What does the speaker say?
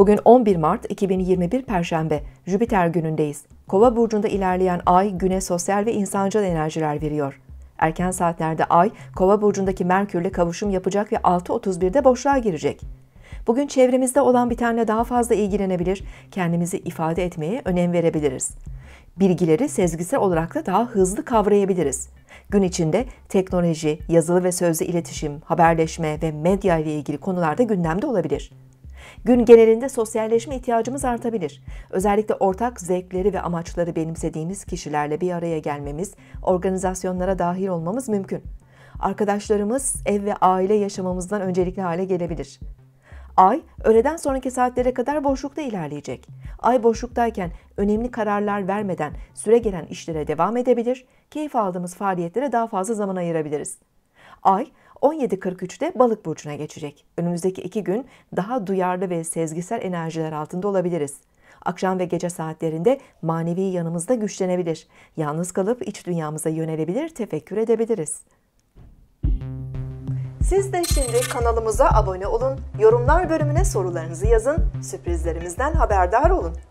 Bugün 11 Mart 2021 Perşembe, Jüpiter günündeyiz. Kova burcunda ilerleyen ay güne sosyal ve insancıl enerjiler veriyor. Erken saatlerde ay Kova burcundaki Merkürle kavuşum yapacak ve 6.31'de boşluğa girecek. Bugün çevremizde olan bir tane daha fazla ilgilenebilir, kendimizi ifade etmeye önem verebiliriz. Bilgileri sezgisel olarak da daha hızlı kavrayabiliriz. Gün içinde teknoloji, yazılı ve sözlü iletişim, haberleşme ve medya ile ilgili konularda gündemde olabilir. Gün genelinde sosyalleşme ihtiyacımız artabilir. Özellikle ortak zevkleri ve amaçları benimsediğimiz kişilerle bir araya gelmemiz, organizasyonlara dahil olmamız mümkün. Arkadaşlarımız ev ve aile yaşamamızdan öncelikli hale gelebilir. Ay, öğleden sonraki saatlere kadar boşlukta ilerleyecek. Ay boşluktayken önemli kararlar vermeden süre gelen işlere devam edebilir, keyif aldığımız faaliyetlere daha fazla zaman ayırabiliriz. Ay, 17.43'te balık burcuna geçecek. Önümüzdeki iki gün daha duyarlı ve sezgisel enerjiler altında olabiliriz. Akşam ve gece saatlerinde manevi yanımızda güçlenebilir. Yalnız kalıp iç dünyamıza yönelebilir, tefekkür edebiliriz. Siz de şimdi kanalımıza abone olun, yorumlar bölümüne sorularınızı yazın, sürprizlerimizden haberdar olun.